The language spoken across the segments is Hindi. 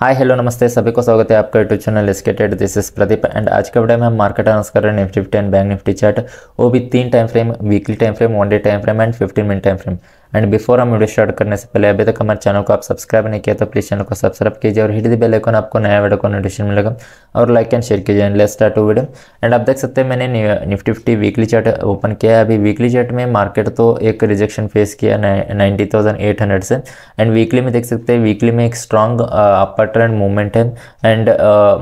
हाय हेलो नमस्ते सभी को स्वागत है आपका यूट्यूब चैनल एस्केटेड दिस इज प्रदीप एंड आज के वीडियो में हम मार्केट अनाउंस कर रहे हैं Nifty fifty and bank Nifty chart वो भी तीन time frame weekly time frame one day time frame and fifteen minute time frame and before हम वीडियो स्टार्ट करने से पहले अभी तक हमारे चैनल को आप सब्सक्राइब नहीं किया तो प्लीज़ चैनल को सब्सक्राइब कीजिए और हिट दी बेल आइकन आपको नया वीडियो को नोटिफिकेशन मिलेगा और लाइक एंड शेयर कीजिए and let start to video and आप देख सकते हैं मैंने Nifty fifty weekly chart open किया है अभी वीकली चार्ट में मार्केट तो एक रिजेक्शन फेस किया नाइनटी थाउजेंड एट हंड्रेड से एंड वीकली में देख सकते हैं वीकली में एक स्ट्रॉन्ग अपर ट्रेंड मूवमेंट है एंड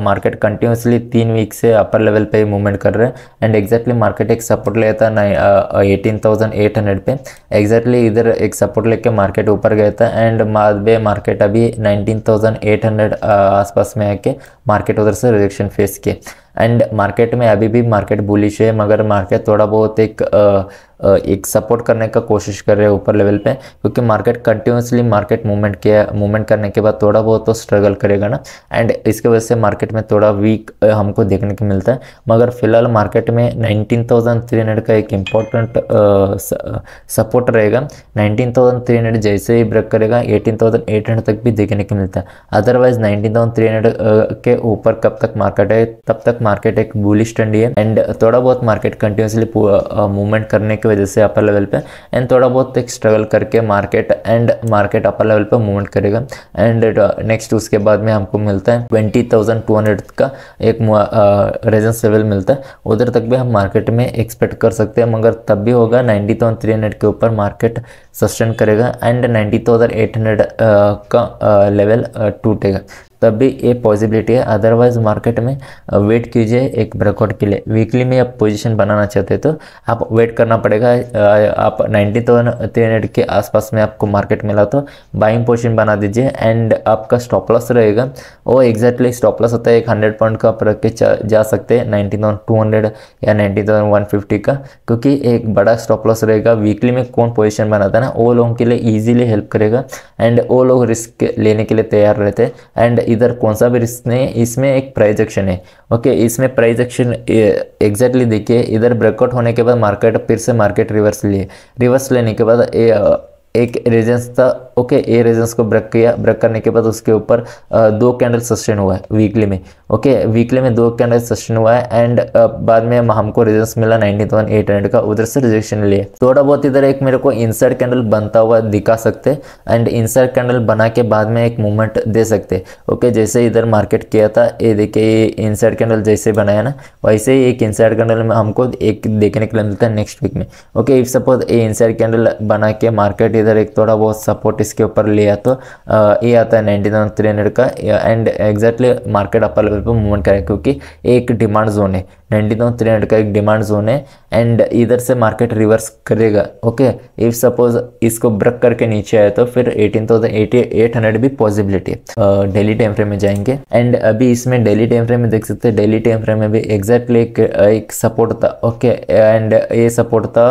मार्केट कंटिन्यूसली तीन वीक से अपर लेवल पर मूवमेंट कर रहे हैं एंड एक्जैक्टली मार्केट एक सपोर्ट लिया था एटीन थाउजेंड एट हंड्रेड पे एग्जैक्टली इधर एक सपोर्ट लेके मार्केट ऊपर गया था एंड बे मार्केट अभी 19,800 आसपास में आके मार्केट उधर से रिजेक्शन फेस किए एंड मार्केट में अभी भी मार्केट बुलिश है मगर मार्केट थोड़ा बहुत एक आ, एक सपोर्ट करने का कोशिश कर रहे हैं ऊपर लेवल पे क्योंकि मार्केट कंटिन्यूसली मार्केट मूवमेंट किया मूवमेंट करने के बाद थोड़ा बहुत तो स्ट्रगल करेगा ना एंड इसके वजह से मार्केट में थोड़ा वीक हमको देखने को मिलता है मगर फिलहाल मार्केट में हंड्रेड का एक इम्पोर्टेंट सपोर्ट रहेगा हंड्रेड जैसे ही ब्रेक करेगा हंड्रेड तक भी देखने को मिलता है अदरवाइज हंड्रेड के ऊपर कब तक मार्केट है तब तक मार्केट एक बुलिश ट्रेंड है एंड थोड़ा बहुत मार्केट कंटिन्यूसली मूवमेंट करने की वजह से अपर लेवल पे एंड थोड़ा बहुत एक स्ट्रगल करके market and market upper level पे मूवमेंट करेगा एंड नेक्स्ट उसके बाद में हमको मिलता है ट्वेंटी थाउजेंड टू हंड्रेड का एक रेजेंस लेवल मिलता है उधर तक भी हम मार्केट में एक्सपेक्ट कर सकते हैं मगर तब भी होगा नाइन्टी थाउजेंड थ्री हंड्रेड के ऊपर मार्केट सस्टेन करेगा and ninety thousand eight hundred का लेवल टूटेगा तब भी ये पॉसिबिलिटी है अदरवाइज मार्केट में वेट कीजिए एक ब्रेकआउट के लिए वीकली में आप पोजीशन बनाना चाहते तो आप वेट करना पड़ेगा आप तो नाइन्टी थाउजेंड के आसपास में आपको मार्केट मिला तो बाइंग पोजीशन बना दीजिए एंड आपका स्टॉप लॉस रहेगा वो एग्जैक्टली स्टॉप लॉस होता है एक हंड्रेड पॉइंट का आप रख के जा सकते हैं नाइन्टी थाउजेंड टू हंड्रेड या नाइन्टी थाउजेंड वन फिफ्टी का क्योंकि एक बड़ा स्टॉप लॉस रहेगा वीकली में कौन पोजिशन बनाता है ना वो लोगों के लिए ईजिली हेल्प करेगा एंड वो लोग रिस्क लेने के लिए तैयार रहते हैं एंड इधर कौन सा भी रिस्क नहीं है इसमें एक प्राइजेक्शन है ओके इसमें प्राइजेक्शन एग्जैक्टली देखिए इधर ब्रेकआउट होने के बाद मार्केट फिर से मार्केट रिवर्स लिए रिवर्स लेने के बाद ए, एक रिजेंस था ओके ए रेजेंस को ब्रेक किया ब्रेक करने के बाद उसके ऊपर दो कैंडल सस्टेन हुआ है वीकली में ओके वीकली में दो कैंडल सस्टेन हुआ है एंड बाद में हमको रेजेंस मिला नाइनटीन एट हंड्रेड का उधर से रिजेक्शन लिया थोड़ा बहुत इधर एक मेरे को इंसर्ट कैंडल बनता हुआ दिखा सकते एंड इंसर्ट कैंडल बना के बाद में एक मूवमेंट दे सकते ओके जैसे इधर मार्केट किया था ये देखिए इंसर्ट कैंडल जैसे बनाया ना वैसे ही एक इंसर्ट कैंडल में हमको एक देखने के लिए मिलता है नेक्स्ट वीक में ओके इफ सपोज ये इंसर्ट कैंडल बना के मार्केट इधर एक थोड़ा बहुत सपोर्ट इसके ऊपर लिया तो ये आता है नाइनटी थाउजेंड थ्री हंड्रेड का and exactly market upper level पर मूवमेंट करेगा क्योंकि एक डिमांड जोन है नाइनटी थाउजेंड थ्री हंड्रेड का एक डिमांड जोन है एंड इधर से मार्केट रिवर्स करेगा ओके इफ सपोज इसको ब्रेक करके नीचे आए तो फिर eighteen thousand eighty eight hundred भी पॉसिबिलिटी है डेली टाइम फ्रेम में जाएंगे एंड अभी इसमें डेली टाइम फ्रेम में देख सकते हैं डेली टाइम फ्रेम में भी एग्जैक्टली एक, एक सपोर्ट था ओके एंड ये सपोर्ट था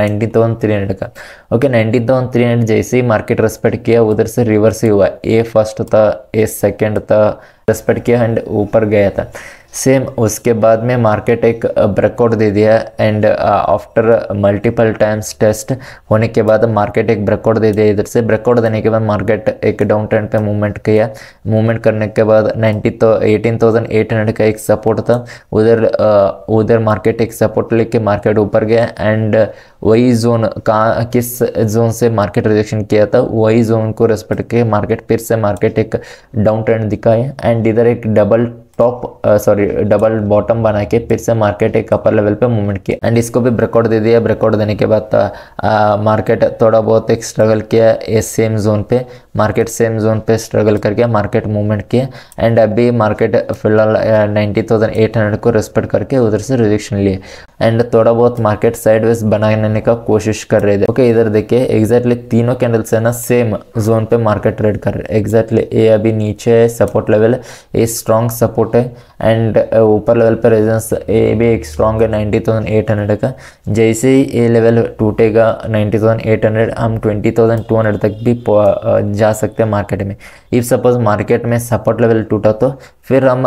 नाइनटीन थाउजेंड थ्री हंड्रेड का okay nineteen thousand three hundred जैसे ही मार्केट रेस्पेक्ट किया उधर से रिवर्स ही हुआ ए फर्स्ट था ए सेकेंड था रेस्पेक्ट किया एंड ऊपर गया था सेम उसके बाद में मार्केट एक ब्रेकआउट दे दिया and after multiple times test होने के बाद मार्केट एक ब्रेकआउट दे दिया इधर से ब्रेकआउट देने के बाद मार्केट एक डाउन ट्रेंड पे मूवमेंट किया मूवमेंट करने के बाद नाइन्टी तो एटीन थाउजेंड एट हंड्रेड का एक सपोर्ट था उधर उधर मार्केट एक सपोर्ट लेके मार्केट ऊपर गया एंड वही जोन कहाँ किस जोन से मार्केट रिजेक्शन किया था वही जोन को रेस्पेक्ट के मार्केट फिर से मार्केट एक डाउन ट्रेंड दिखाए एंड इधर एक double top sorry double bottom बना के फिर से मार्केट एक अपर लेवल पे मूवमेंट किया एंड इसको भी ब्रेकआउट दे दिया ब्रेकआउट देने के बाद मार्केट uh, थोड़ा बहुत एक स्ट्रगल किया इस सेम जोन पे मार्केट सेम जोन पे स्ट्रगल करके मार्केट मूवमेंट किया एंड अभी मार्केट फिलहाल नाइन्टी थाउजेंड एट हंड्रेड को रेस्पेक्ट करके उधर से रिजेक्शन लिए एंड थोड़ा बहुत मार्केट साइडवेज बनाने का कोशिश कर रहे थे ओके okay, इधर देखिए एग्जैक्टली तीनों कैंडल्स है ना सेम जोन पे मार्केट ट्रेड कर रहे हैं एग्जैक्टली ये अभी नीचे है सपोर्ट लेवल ये स्ट्रॉन्ग सपोर्ट है एंड ऊपर लेवल पर रेजेंस ये भी एक स्ट्रॉन्ग है नाइन्टी थाउजेंड एट हंड्रेड का जैसे ही ये लेवल टूटेगा नाइन्टी थाउजेंड एट हंड्रेड हम ट्वेंटी थाउजेंड टू हंड्रेड तक भी जा सकते हैं मार्केट में इफ़ सपोज मार्केट में सपोर्ट लेवल टूटा तो फिर हम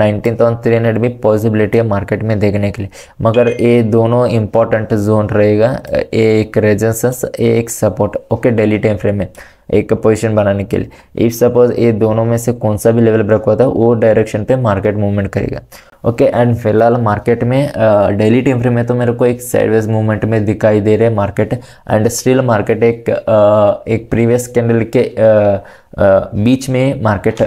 नाइनटीन थाउजेंड थ्री हंड्रेड भी पॉसिबिलिटी है मार्केट में देखने के लिए मगर ये दोनों इंपॉर्टेंट जोन रहेगा एक रेजेंसेंस एक support okay daily time frame में एक पोजीशन बनाने के लिए इफ़ सपोज ये दोनों में से कौन सा भी लेवल ब्रेक होता है वो डायरेक्शन पे मार्केट मूवमेंट करेगा ओके एंड फिलहाल मार्केट में डेली टाइम फ्रेम में तो मेरे को एक साइडवेज मूवमेंट में दिखाई दे रहे मार्केट एंड स्टिल मार्केट एक uh, एक प्रीवियस कैंडल के uh, बीच में मार्केट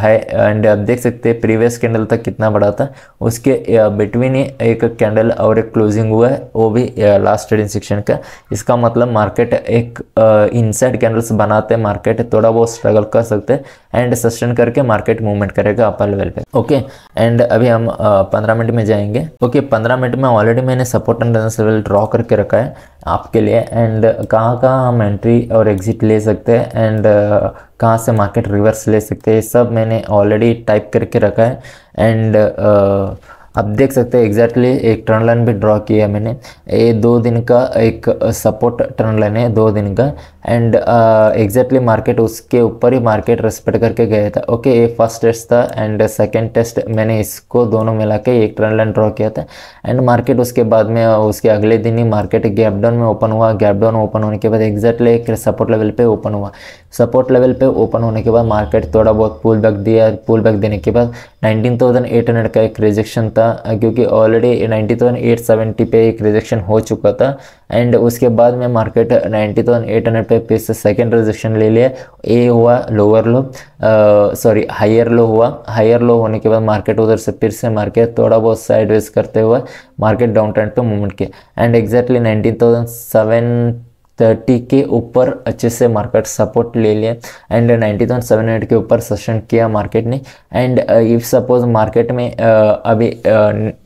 है एंड आप देख सकते हैं प्रीवियस कैंडल तक कितना बड़ा था उसके बिटवीन एक कैंडल और एक क्लोजिंग हुआ है वो भी लास्ट ट्रेडिंग सेक्शन का इसका मतलब मार्केट एक इनसाइड कैंडल्स बनाते हैं मार्केट थोड़ा बहुत स्ट्रगल कर सकते हैं एंड सस्टेन करके मार्केट मूवमेंट करेगा अपर लेवल पे ओके एंड अभी हम पंद्रह मिनट में जाएंगे ओके पंद्रह मिनट में ऑलरेडी मैंने support and resistance level draw करके रखा है आपके लिए एंड कहाँ कहाँ हम एंट्री और एग्जिट ले सकते हैं एंड कहाँ से मार्केट रिवर्स ले सकते हैं सब मैंने ऑलरेडी टाइप करके रखा है एंड आप देख सकते हैं एग्जैक्टली एक टर्न लाइन भी ड्रॉ किया है मैंने ये दो दिन का एक सपोर्ट टर्न लाइन है दो दिन का एंड एग्जैक्टली मार्केट उसके ऊपर ही मार्केट रेस्पेक्ट करके गया था ओके ये फर्स्ट टेस्ट था एंड सेकेंड टेस्ट मैंने इसको दोनों मिला के एक टर्न लाइन ड्रॉ किया था एंड मार्केट उसके बाद में उसके अगले दिन ही मार्केट गैप डाउन में ओपन हुआ गैप डाउन ओपन होने के बाद एग्जैक्टली एक सपोर्ट लेवल पर ओपन हुआ सपोर्ट लेवल पे ओपन होने के बाद मार्केट थोड़ा बहुत पुल बैक दिया पुल बैक देने के बाद नाइनटीन का एक रिजेक्शन था था क्योंकि already ninety thousand eight seventy पे एक रिजेक्शन हो चुका था एंड उसके बाद में market ninety thousand eight hundred पे फिर से सेकेंड रिजेक्शन ले लिया ए हुआ lower low sorry higher low हुआ हायर लो होने के बाद मार्केट उधर से फिर से मार्केट थोड़ा बहुत साइडवेज करते हुए मार्केट डाउन ट्रेंड पे मूवमेंट किया and exactly nineteen thousand seven thirty के ऊपर अच्छे से मार्केट सपोर्ट ले लिया and ninety thousand seven hundred के ऊपर सस्टेन किया मार्केट ने एंड इफ सपोज मार्केट में uh, अभी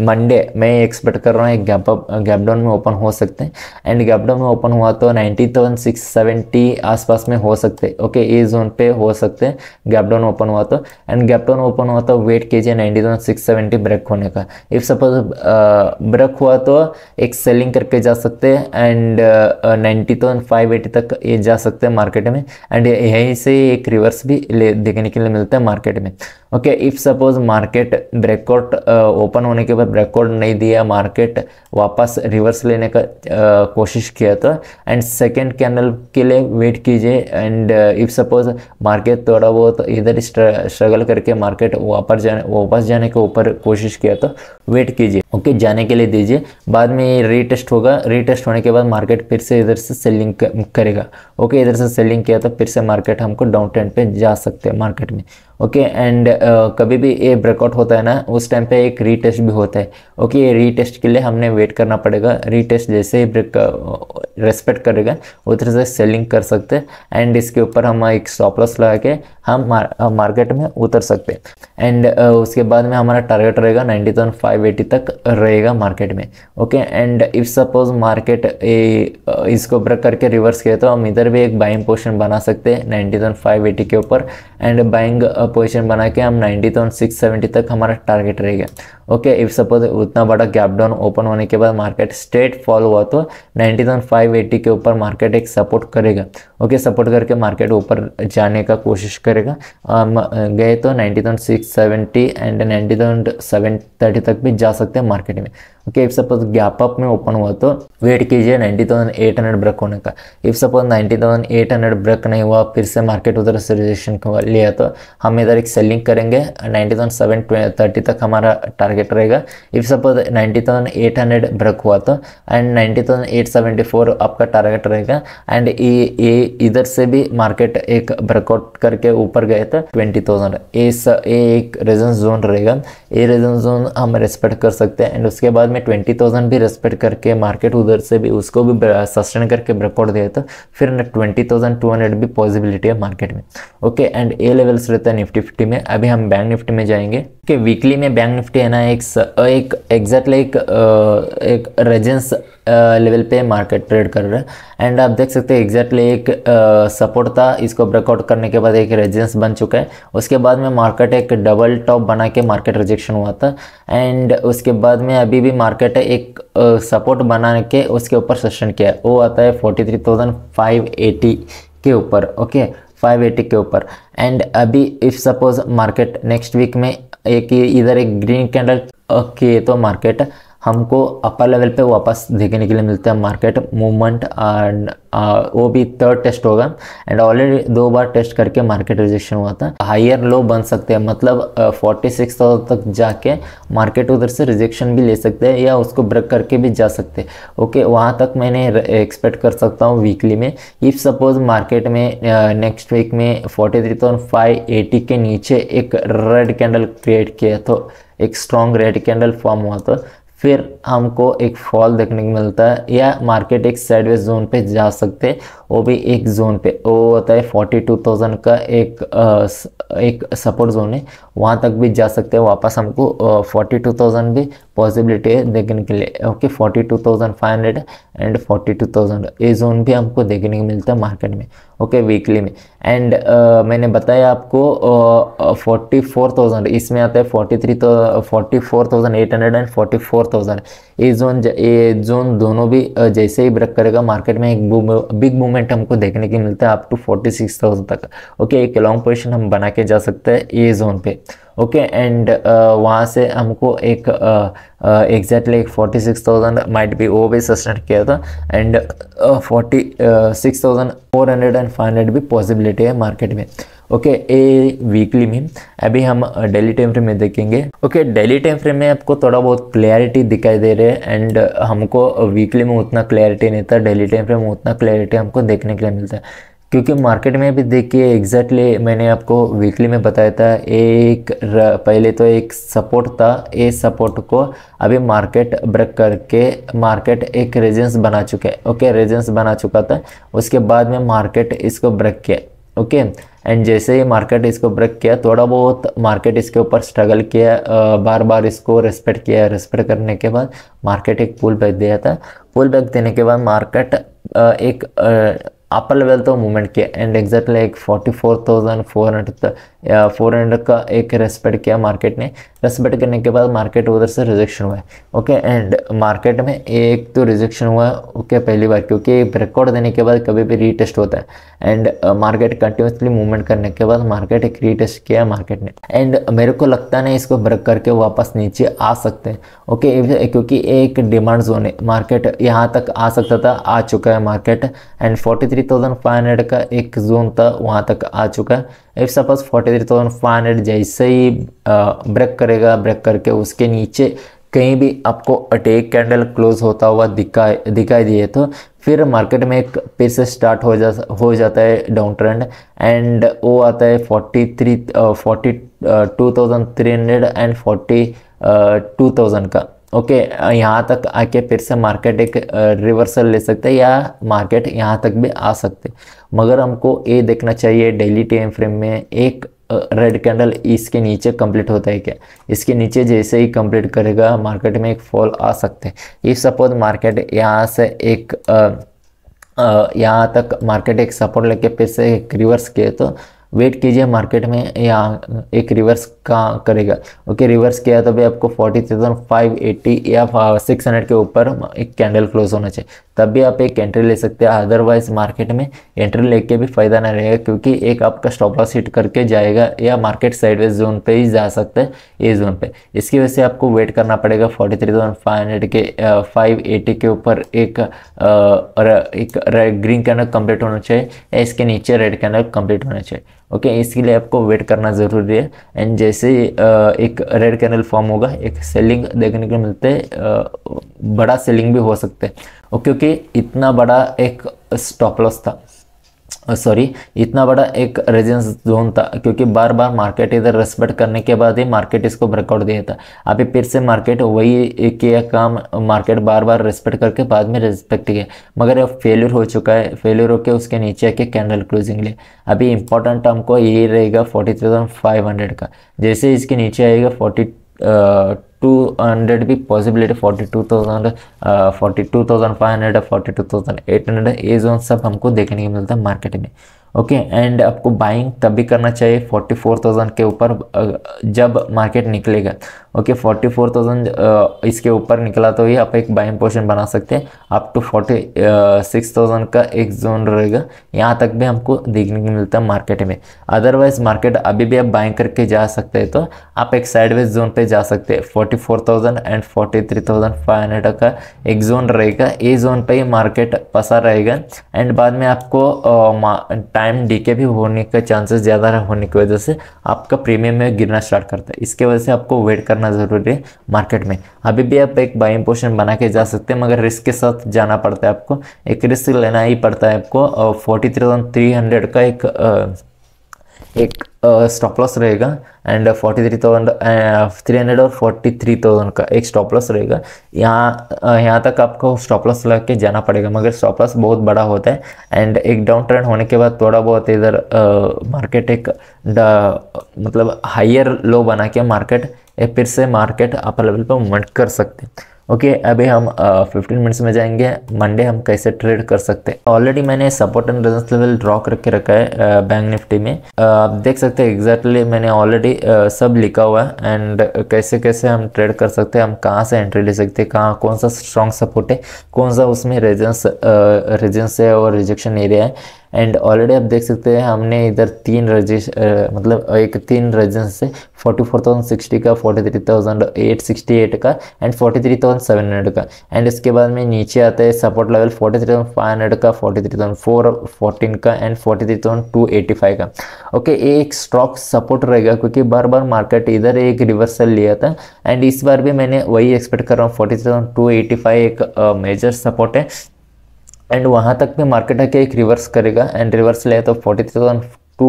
मंडे uh, मैं एक्सपेक्ट कर रहा हूँ एक गैप अप गैप डाउन में ओपन हो सकते हैं एंड गैप डाउन में ओपन हुआ तो नाइन्टी थाउजेंड सिक्स सेवेंटी आसपास में हो सकते हैं ओके ए जोन पे हो सकते हैं गैप डाउन ओपन हुआ तो एंड गैप डाउन ओपन हुआ तो वेट कीजिए ninety thousand six seventy break होने का इफ सपोज ब्रेक हुआ तो एक सेलिंग करके जा सकते हैं एंड नाइन्टी uh, थाउजेंड तो फाइव तक ये जा सकते हैं मार्केट में एंड यहीं से एक रिवर्स भी देखने के लिए मिलता है मार्केट में okay if suppose market breakout open होने के बाद ब्रेकआउट नहीं दिया मार्केट वापस रिवर्स लेने का uh, कोशिश किया तो एंड सेकेंड कैंडल के लिए वेट कीजिए एंड इफ़ सपोज मार्केट थोड़ा बहुत इधर स्ट्रगल करके मार्केट वापस जाने वापस जाने के ऊपर कोशिश किया तो वेट कीजिए ओके okay, जाने के लिए दीजिए बाद में रीटेस्ट होगा रीटेस्ट होने के बाद मार्केट फिर से इधर से सेलिंग करेगा ओके इधर से सेलिंग किया तो फिर से मार्केट हमको डाउन ट्रेंड पे जा सकते हैं मार्केट में ओके एंड uh, कभी भी ये ब्रेकआउट होता है ना उस टाइम पे एक रीटेस्ट भी होता है ओके ये रीटेस्ट के लिए हमने वेट करना पड़ेगा रीटेस्ट जैसे ही ब्रेक रेस्पेक्ट uh, करेगा उधर से सेलिंग कर सकते हैं एंड इसके ऊपर हम एक स्टॉप लॉस लगा के हम मार्केट uh, में उतर सकते हैं एंड uh, उसके बाद में हमारा टारगेट रहेगा नाइन्टी फाइव एटी तक रहेगा मार्केट में okay and if suppose market इसको ब्रेक करके रिवर्स किया तो हम इधर भी एक बाइंग पोर्शन बना सकते हैं नाइन्टी फाइव एटी के ऊपर एंड बाइंग पोजीशन बना के हम 90 तो सिक्स सेवेंटी तक हमारा टारगेट रहेगा ओके इफ सपोज उतना बड़ा गैप डाउन ओपन होने के बाद मार्केट स्ट्रेट फॉल हुआ तो 19,580 के ऊपर मार्केट एक सपोर्ट करेगा ओके सपोर्ट करके मार्केट ऊपर जाने का कोशिश करेगा गए तो 90,670 एंड 90,730 तक भी जा सकते हैं मार्केट में okay if suppose gap up में ओपन हुआ तो वेट कीजिए 90,800 ब्रेक होने का इफ सपोज 90,800 ब्रेक नहीं हुआ फिर से मार्केट उधर से रिजेक्शन लिया तो हम इधर एक सेलिंग करेंगे 90,730 तक हमारा टारगेट टारगेट रहेगा इफ़ सपोज 90,800 ब्रेक हुआ तो एंड 90,874 आपका टारगेट रहेगा एंड ये इधर से भी मार्केट एक ब्रेकआउट करके ऊपर गए तो 20,000 इस ये एक रेजन जोन रहेगा ये रेजन जोन हम रेस्पेक्ट कर सकते हैं एंड उसके बाद में 20,000 भी रेस्पेक्ट करके मार्केट उधर से भी उसको भी सस्टेन करके ब्रेकआउट दिया तो फिर ट्वेंटी थाउजेंड टू हंड्रेड भी पॉसिबिलिटी है मार्केट में ओके एंड ए लेवल्स रहता है निफ्टी फिफ्टी में अभी हम बैंक निफ्टी में जाएंगे कि वीकली में बैंक निफ्टी है ना एक एक एग्जैक्टली एक एक रेजेंस लेवल पे मार्केट ट्रेड कर रहा है एंड आप देख सकते हैं एग्जैक्टली एक सपोर्ट था इसको ब्रेकआउट करने के बाद एक रेजेंस बन चुका है उसके बाद में मार्केट एक डबल टॉप बना के मार्केट रिजेक्शन हुआ था एंड उसके बाद में अभी भी मार्केट एक सपोर्ट बना के उसके ऊपर सेशन किया वो आता है forty three thousand five eighty के ऊपर ओके फाइव एटी के ऊपर एंड अभी if suppose market next week में एक इधर एक ग्रीन कैंडल ओके तो मार्केट हमको अपर लेवल पे वापस देखने के लिए मिलता है मार्केट मूवमेंट एंड वो भी थर्ड टेस्ट होगा एंड ऑलरेडी दो बार टेस्ट करके मार्केट रिजेक्शन हुआ था हायर लो बन सकते हैं मतलब फोर्टी सिक्स थाउजेंड तक जाके मार्केट उधर से रिजेक्शन भी ले सकते हैं या उसको ब्रेक करके भी जा सकते हैं ओके वहाँ तक मैंने एक्सपेक्ट कर सकता हूँ वीकली में इफ़ सपोज मार्केट में नेक्स्ट uh, वीक में forty three thousand five eighty के नीचे एक रेड कैंडल क्रिएट किया तो एक स्ट्रॉन्ग रेड कैंडल फॉर्म हुआ तो फिर हमको एक फॉल देखने को मिलता है या मार्केट एक साइडवेज जोन पे जा सकते हैं वो भी एक जोन पे वो होता है फोर्टी टू थाउजेंड का एक आ, एक सपोर्ट जोन है वहाँ तक भी जा सकते हैं वापस हमको फोर्टी टू थाउजेंड भी पॉसिबिलिटी है देखने के लिए okay forty two thousand five hundred and forty two thousand ये जोन भी हमको देखने को मिलता है मार्केट में ओके वीकली में एंड uh, मैंने बताया आपको फोर्टी फोर थाउजेंड इसमें आता है फोर्टी थ्री तो forty four thousand eight hundred and forty ये जोन ये जोन दोनों भी जैसे ही ब्रेक करेगा मार्केट में एक बिग मूवमेंट हमको देखने की मिलता है up to forty six thousand तक ओके एक लॉन्ग पोजिशन हम बना के जा सकते हैं ये जोन पे ओके एंड वहाँ से हमको एक एग्जैक्टली एक फोर्टी सिक्स थाउजेंड माइट भी वो भी सस्टेंड किया था and forty six thousand four hundred and five hundred भी पॉसिबिलिटी है मार्केट में ओके ए वीकली में अभी हम डेली टाइम फ्रेम में देखेंगे ओके डेली टाइम फ्रेम में आपको थोड़ा बहुत क्लैरिटी दिखाई दे रही है एंड हमको वीकली में उतना क्लैरिटी नहीं था डेली टाइम फ्रेम में उतना क्लैरिटी हमको देखने के लिए मिलता है क्योंकि मार्केट में भी देखिए एग्जैक्टली exactly मैंने आपको वीकली में बताया था एक पहले तो एक सपोर्ट था ए सपोर्ट को अभी मार्केट ब्रेक करके मार्केट एक रेजेंस बना चुका है ओके रेजेंस बना चुका था उसके बाद में मार्केट इसको ब्रेक किया ओके एंड जैसे ही मार्केट इसको ब्रेक किया थोड़ा बहुत मार्केट इसके ऊपर स्ट्रगल किया बार बार इसको रेस्पेक्ट किया रेस्पेक्ट करने के बाद मार्केट एक पुल बैक दिया था पुल बैक देने के बाद मार्केट एक अपर लेवल तो मूवमेंट किया एंड एग्जैक्टली एक forty four thousand four hundred four hundred का एक रेस्पेक्ट किया मार्केट ने रेस्पेक्ट करने के बाद मार्केट उधर से रिजेक्शन हुआ है ओके एंड मार्केट में एक तो रिजेक्शन हुआ है ओके पहली बार क्योंकि रिकॉर्ड देने के बाद कभी भी रीटेस्ट होता है एंड मार्केट कंटिन्यूसली मूवमेंट करने के बाद मार्केट एक रीटेस्ट किया मार्केट ने एंड मेरे को लगता नहीं इसको ब्रेक करके वापस नीचे आ सकते हैं ओके क्योंकि एक डिमांड जोन है मार्केट यहाँ तक आ सकता था आ चुका है market and forty three thousand five hundred का एक जोन था वहाँ तक आ चुका है if suppose forty three thousand five hundred जैसे ही ब्रेक करेगा ब्रेक करके उसके नीचे कहीं भी आपको अटैक कैंडल क्लोज होता हुआ दिखाई दिखाई दिए तो फिर मार्केट में एक फिर से स्टार्ट हो जा हो जाता है डाउन ट्रेंड एंड वो आता है forty three forty two thousand three hundred and forty two thousand का ओके यहाँ तक आके फिर से मार्केट एक रिवर्सल ले सकते हैं या मार्केट यहाँ तक भी आ सकते मगर हमको ये देखना चाहिए डेली टाइम फ्रेम में एक रेड कैंडल इसके नीचे कंप्लीट होता है क्या इसके नीचे जैसे ही कंप्लीट करेगा मार्केट में एक फॉल आ सकते हैं इफ सपोज मार्केट यहाँ से एक यहाँ तक मार्केट एक सपोर्ट लेके फिर से एक रिवर्स किए तो वेट कीजिए मार्केट में या एक रिवर्स का करेगा ओके रिवर्स किया तो भी आपको फोर्टी थाउजेंड फाइव एटी या सिक्स हंड्रेड के ऊपर एक कैंडल क्लोज होना चाहिए तब भी आप एक एंट्री ले सकते हैं अदरवाइज मार्केट में एंट्री लेके भी फायदा नहीं रहेगा क्योंकि एक आपका स्टॉप लॉस हिट करके जाएगा या मार्केट साइडवेज जोन पर ही जा सकता है ए जोन पर इसकी वजह से आपको वेट करना पड़ेगा forty three thousand five hundred के फाइव एटी के ऊपर एक एक ग्रीन कैंडल कंप्लीट होना चाहिए इसके नीचे रेड कैंडल कंप्लीट होना चाहिए ओके okay, इसके लिए आपको वेट करना ज़रूरी है एंड जैसे एक रेड कैनल फॉर्म होगा एक सेलिंग देखने को मिलते हैं बड़ा सेलिंग भी हो सकते हैं ओके ओके इतना बड़ा एक स्टॉप लॉस था सॉरी इतना बड़ा एक रेजेंस जोन था क्योंकि बार बार मार्केट इधर रेस्पेक्ट करने के बाद ही मार्केट इसको ब्रेकआउट दिया था अभी फिर से मार्केट वही किया काम मार्केट बार बार रेस्पेक्ट करके बाद में रेस्पेक्ट किया मगर अब फेल्यूर हो चुका है फेल्यूर होकर उसके नीचे आके कैंडल क्लोजिंग लिए अभी इंपॉर्टेंट हमको यही रहेगा फोर्टी थाउजेंड फाइव हंड्रेड का जैसे इसके नीचे आएगा फोर्टी 200 भी पॉसिबिलिटी 42,000 42,500 42,800 ये जोन सब हमको देखने को मिलता है मार्केट में ओके एंड आपको बाइंग तब भी करना चाहिए 44,000 के ऊपर जब मार्केट निकलेगा ओके okay, 44,000 इसके ऊपर निकला तो ही आप एक बाइंग पोर्शन बना सकते हैं अप टू 46,000 का एक जोन रहेगा यहाँ तक भी हमको देखने को मिलता है मार्केट में अदरवाइज मार्केट अभी भी आप बाइंग करके जा सकते हैं तो आप एक साइडवेज जोन पे जा सकते हैं 44,000 एंड 43,500 का एक जोन रहेगा ए जोन पर ही मार्केट पसा रहेगा एंड बाद में आपको टाइम टाइम डीके भी होने का चांसेस ज़्यादा होने की वजह से आपका प्रीमियम में गिरना स्टार्ट करता है इसके वजह से आपको वेट करना ज़रूरी है मार्केट में अभी भी आप एक बाइंग पोजिशन बना के जा सकते हैं मगर रिस्क के साथ जाना पड़ता है आपको एक रिस्क लेना ही पड़ता है आपको फोर्टी का एक एक स्टॉप लॉस रहेगा and forty three thousand three hundred और फोर्टी थ्री थाउजेंड का एक स्टॉप लॉस रहेगा यहाँ यहाँ तक आपको स्टॉप लॉस लग के जाना पड़ेगा मगर स्टॉप लॉस बहुत बड़ा होता है एंड एक डाउन ट्रेंड होने के बाद थोड़ा बहुत इधर मार्केट एक मतलब हाइयर लो बना के मार्केट ये फिर से मार्केट अपर लेवल पर मूवमेंट कर सकते हैं ओके okay, अभी हम फिफ्टीन मिनट्स में जाएंगे मंडे हम कैसे ट्रेड कर सकते हैं ऑलरेडी मैंने support and resistance level draw करके रखा है बैंक निफ्टी में आप देख सकते हैं एग्जैक्टली मैंने ऑलरेडी सब लिखा हुआ है एंड कैसे कैसे हम ट्रेड कर सकते हैं हम कहाँ से एंट्री ले सकते हैं कहाँ कौन सा स्ट्रॉन्ग सपोर्ट है कौन सा उसमें रेजेंस रेजेंस है और रिजेक्शन एरिया है एंड ऑलरेडी आप देख सकते हैं हमने इधर तीन रजिस मतलब एक तीन रजिस्टर से फोर्टी फोर थाउजेंड सिक्सटी का forty three thousand eight sixty eight का and forty three thousand seven hundred का एंड इसके बाद में नीचे आता है support level forty three thousand five hundred का forty three thousand four fourteen का and forty three thousand two eighty five का ओके okay, एक स्टॉक सपोर्ट रहेगा क्योंकि बार बार मार्केट इधर एक रिवर्सल लिया था एंड इस बार भी मैंने वही एक्सपेक्ट कर रहा हूँ forty three thousand two eighty five एक मेजर सपोर्ट है एंड वहाँ तक भी मार्केट आके एक रिवर्स करेगा एंड रिवर्स ले तो forty three thousand two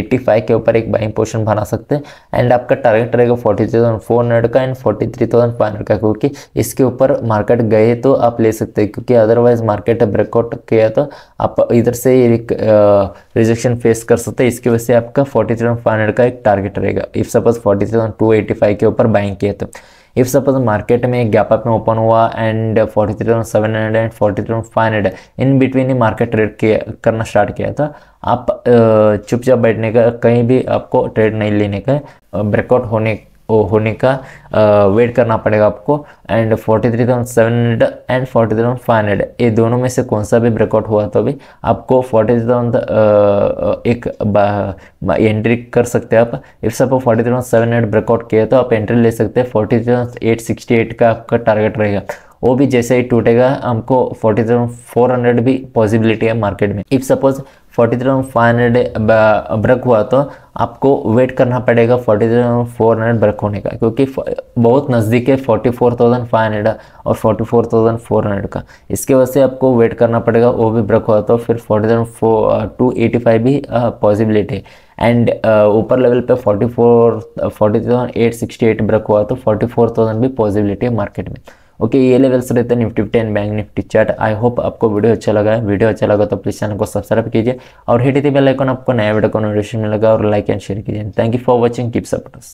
eighty five के ऊपर एक बाइंग पोर्शन बना सकते हैं एंड आपका टारगेट रहेगा forty three thousand four hundred का and forty three thousand five hundred का क्योंकि इसके ऊपर मार्केट गए तो आप ले सकते हैं क्योंकि अदरवाइज मार्केट ब्रेकआउट किया तो आप इधर से एक रिजेक्शन फेस कर सकते हैं इसकी वजह से आपका forty three thousand five hundred का एक टारगेट रहेगा if suppose forty three thousand two eighty five के ऊपर बाइंग किया तो इफ सपोज मार्केट में गैप अप में ओपन हुआ and forty three thousand seven hundred and forty three thousand five hundred in between ही मार्केट ट्रेड करना स्टार्ट किया था आप चुपचाप बैठने का कहीं भी आपको ट्रेड नहीं लेने का ब्रेकआउट होने होने का वेट करना पड़ेगा आपको and forty three thousand seven hundred and forty thousand five hundred ये दोनों में से कौन सा भी ब्रेकआउट हुआ तो भी आपको फोर्टी थ्री थाउजेंड एक एंट्री कर सकते हैं आप if suppose forty three thousand seven hundred breakout किया तो आप एंट्री ले सकते हैं forty three thousand eight sixty eight का आपका टारगेट रहेगा वो भी जैसे ही टूटेगा हमको फोर्टी थाउजेंड फोर हंड्रेड भी पॉसिबिलिटी है मार्केट में if suppose forty thousand five hundred break हुआ तो आपको वेट करना पड़ेगा forty thousand four hundred break होने का क्योंकि बहुत नज़दीक है forty four thousand five hundred और forty four thousand four hundred का इसके वजह से आपको वेट करना पड़ेगा वो भी ब्रेक हुआ तो फिर forty thousand four two eighty five भी पॉसिबिलिटी uh, है एंड uh, ऊपर लेवल पे forty four forty thousand eight sixty eight break हुआ तो फोर्टी फोर थाउजेंड भी पॉसिबिलिटी है मार्केट में ओके ये लेवल्स रहते हैं Nifty ten bank Nifty chart I hope आपको वीडियो अच्छा लगा है वीडियो अच्छा लगा तो प्लीज़ चैनल को सब्सक्राइब कीजिए और हिट बेल आइकन आपको नया वीडियो को नोटिफिकेशन मिलेगा और लाइक एंड शेयर कीजिए thank you for watching keep support